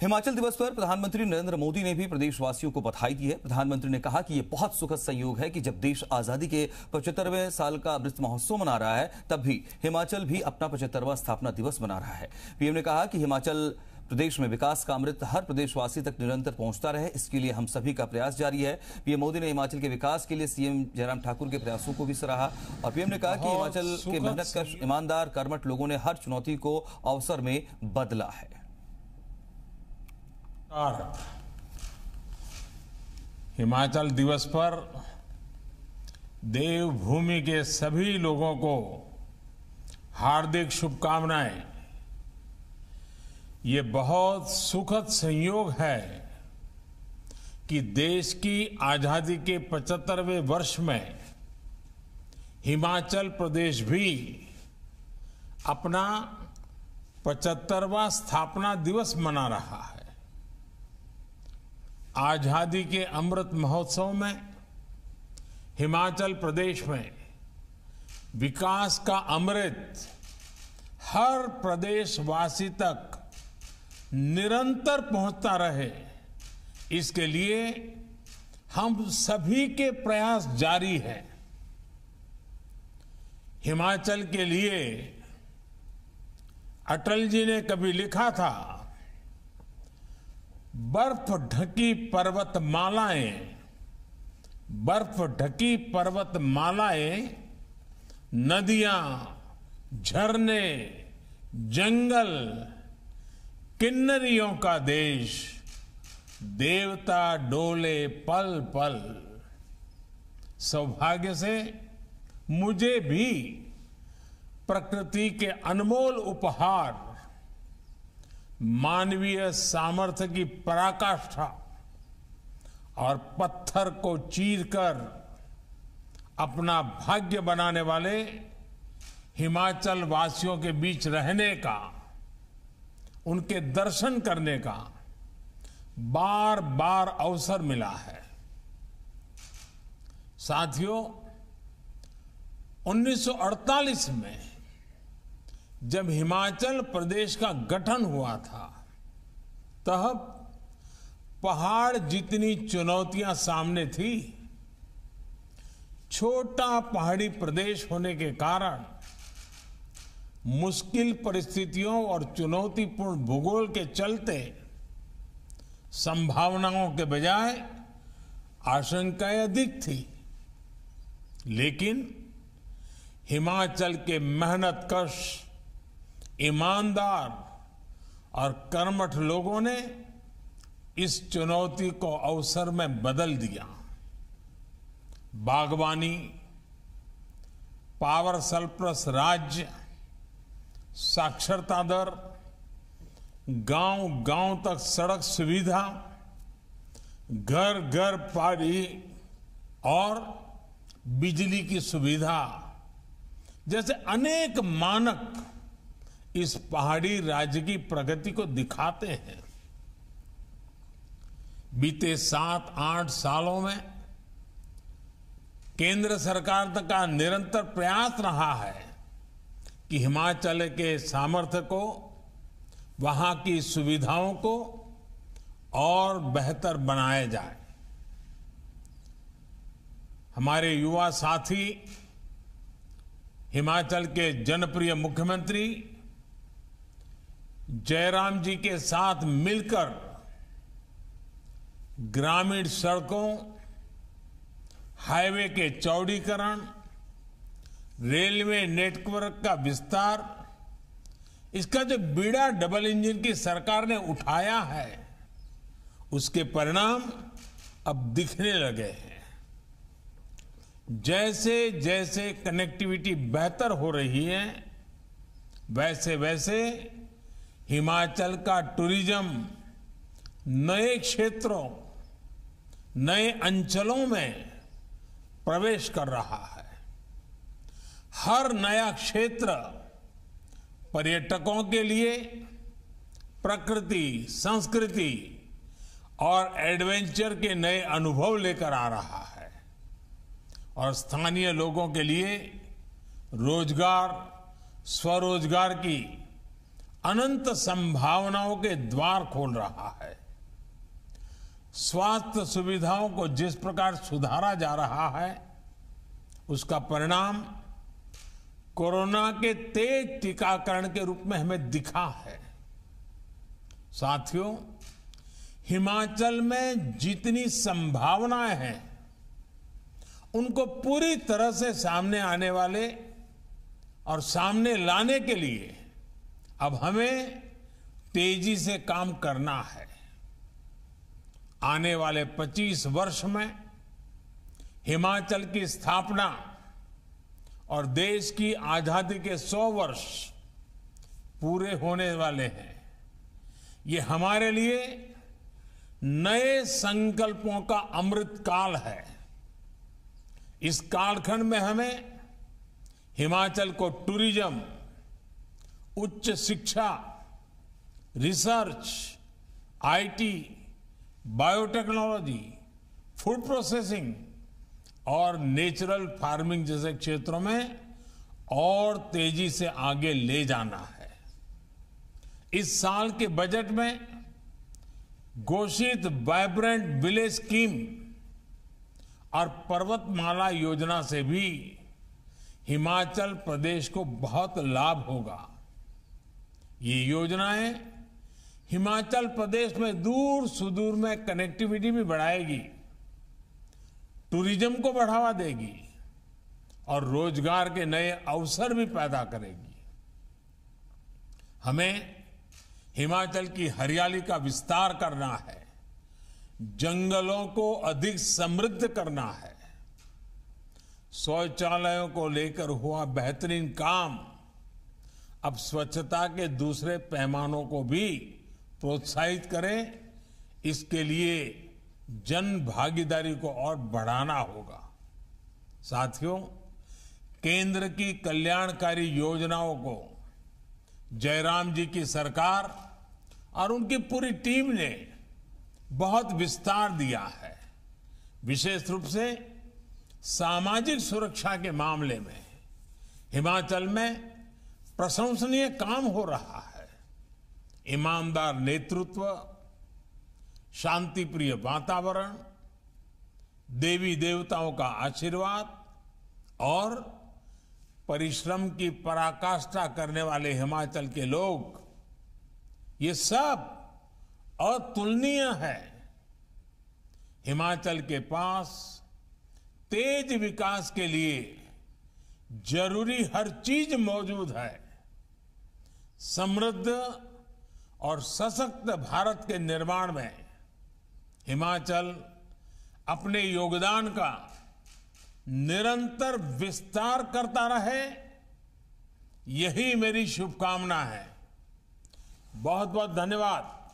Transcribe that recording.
हिमाचल दिवस पर प्रधानमंत्री नरेंद्र मोदी ने भी प्रदेशवासियों को बधाई दी है प्रधानमंत्री ने कहा कि यह बहुत सुखद संयोग है कि जब देश आजादी के पचहत्तरवें साल का अमृत महोत्सव मना रहा है तब भी हिमाचल भी अपना पचहत्तरवा स्थापना दिवस मना रहा है पीएम ने कहा कि हिमाचल प्रदेश में विकास का अमृत हर प्रदेशवासी तक निरंतर पहुंचता रहे इसके लिए हम सभी का प्रयास जारी है पीएम मोदी ने हिमाचल के विकास के लिए सीएम जयराम ठाकुर के प्रयासों को भी सराहा और पीएम ने कहा कि हिमाचल के मेहनत ईमानदार कर्मठ लोगों ने हर चुनौती को अवसर में बदला है और हिमाचल दिवस पर देवभूमि के सभी लोगों को हार्दिक शुभकामनाएं ये बहुत सुखद संयोग है कि देश की आजादी के 75वें वर्ष में हिमाचल प्रदेश भी अपना 75वां स्थापना दिवस मना रहा है आजादी के अमृत महोत्सव में हिमाचल प्रदेश में विकास का अमृत हर प्रदेशवासी तक निरंतर पहुंचता रहे इसके लिए हम सभी के प्रयास जारी है हिमाचल के लिए अटल जी ने कभी लिखा था बर्फ ढकी पर्वत मालाएं बर्फ ढकी पर्वत मालाएं नदियां झरने जंगल किन्नरियों का देश देवता डोले पल पल सौभाग्य से मुझे भी प्रकृति के अनमोल उपहार मानवीय सामर्थ्य की पराकाष्ठा और पत्थर को चीरकर अपना भाग्य बनाने वाले हिमाचल वासियों के बीच रहने का उनके दर्शन करने का बार बार अवसर मिला है साथियों 1948 में जब हिमाचल प्रदेश का गठन हुआ था तब पहाड़ जितनी चुनौतियां सामने थी छोटा पहाड़ी प्रदेश होने के कारण मुश्किल परिस्थितियों और चुनौतीपूर्ण भूगोल के चलते संभावनाओं के बजाय आशंकाएं अधिक थी लेकिन हिमाचल के मेहनतकश ईमानदार और कर्मठ लोगों ने इस चुनौती को अवसर में बदल दिया बागवानी पावर सल्प्रस राज्य साक्षरता दर गांव गांव तक सड़क सुविधा घर घर पारी और बिजली की सुविधा जैसे अनेक मानक इस पहाड़ी राज्य की प्रगति को दिखाते हैं बीते सात आठ सालों में केंद्र सरकार का निरंतर प्रयास रहा है कि हिमाचल के सामर्थ्य को वहां की सुविधाओं को और बेहतर बनाया जाए हमारे युवा साथी हिमाचल के जनप्रिय मुख्यमंत्री जयराम जी के साथ मिलकर ग्रामीण सड़कों हाईवे के चौड़ीकरण रेलवे नेटवर्क का विस्तार इसका जो बीड़ा डबल इंजन की सरकार ने उठाया है उसके परिणाम अब दिखने लगे हैं जैसे जैसे कनेक्टिविटी बेहतर हो रही है वैसे वैसे हिमाचल का टूरिज्म नए क्षेत्रों नए अंचलों में प्रवेश कर रहा है हर नया क्षेत्र पर्यटकों के लिए प्रकृति संस्कृति और एडवेंचर के नए अनुभव लेकर आ रहा है और स्थानीय लोगों के लिए रोजगार स्वरोजगार की अनंत संभावनाओं के द्वार खोल रहा है स्वास्थ्य सुविधाओं को जिस प्रकार सुधारा जा रहा है उसका परिणाम कोरोना के तेज टीकाकरण के रूप में हमें दिखा है साथियों हिमाचल में जितनी संभावनाएं हैं उनको पूरी तरह से सामने आने वाले और सामने लाने के लिए अब हमें तेजी से काम करना है आने वाले 25 वर्ष में हिमाचल की स्थापना और देश की आजादी के 100 वर्ष पूरे होने वाले हैं ये हमारे लिए नए संकल्पों का अमृत काल है इस कालखंड में हमें हिमाचल को टूरिज्म उच्च शिक्षा research IT, biotechnology food processing और नेचुरल फार्मिंग जैसे क्षेत्रों में और तेजी से आगे ले जाना है इस साल के बजट में घोषित वाइब्रेंट विलेज स्कीम और पर्वतमाला योजना से भी हिमाचल प्रदेश को बहुत लाभ होगा ये योजनाएं हिमाचल प्रदेश में दूर सुदूर में कनेक्टिविटी भी बढ़ाएगी टूरिज्म को बढ़ावा देगी और रोजगार के नए अवसर भी पैदा करेगी हमें हिमाचल की हरियाली का विस्तार करना है जंगलों को अधिक समृद्ध करना है शौचालयों को लेकर हुआ बेहतरीन काम अब स्वच्छता के दूसरे पैमानों को भी प्रोत्साहित करें इसके लिए जन भागीदारी को और बढ़ाना होगा साथियों केंद्र की कल्याणकारी योजनाओं को जयराम जी की सरकार और उनकी पूरी टीम ने बहुत विस्तार दिया है विशेष रूप से सामाजिक सुरक्षा के मामले में हिमाचल में प्रशंसनीय काम हो रहा है ईमानदार नेतृत्व शांति प्रिय वातावरण देवी देवताओं का आशीर्वाद और परिश्रम की पराकाष्ठा करने वाले हिमाचल के लोग ये सब अतुलनीय है हिमाचल के पास तेज विकास के लिए जरूरी हर चीज मौजूद है समृद्ध और सशक्त भारत के निर्माण में हिमाचल अपने योगदान का निरंतर विस्तार करता रहे यही मेरी शुभकामना है बहुत बहुत धन्यवाद